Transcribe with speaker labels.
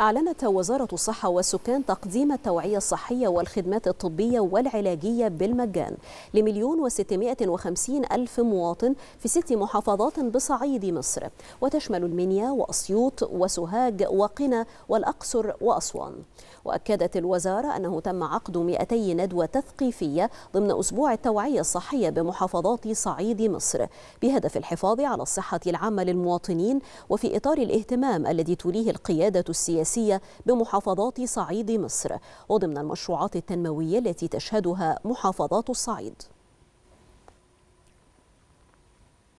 Speaker 1: أعلنت وزارة الصحة والسكان تقديم التوعية الصحية والخدمات الطبية والعلاجية بالمجان لمليون وستمائة وخمسين ألف مواطن في ست محافظات بصعيد مصر وتشمل المنيا وأسيوط وسوهاج وقنا والأقصر وأسوان وأكدت الوزارة أنه تم عقد 200 ندوة تثقيفية ضمن أسبوع التوعية الصحية بمحافظات صعيد مصر بهدف الحفاظ على الصحة العامة للمواطنين وفي إطار الاهتمام الذي توليه القيادة السياسية الرئاسية بمحافظات صعيد مصر وضمن المشروعات التنموية التي تشهدها محافظات الصعيد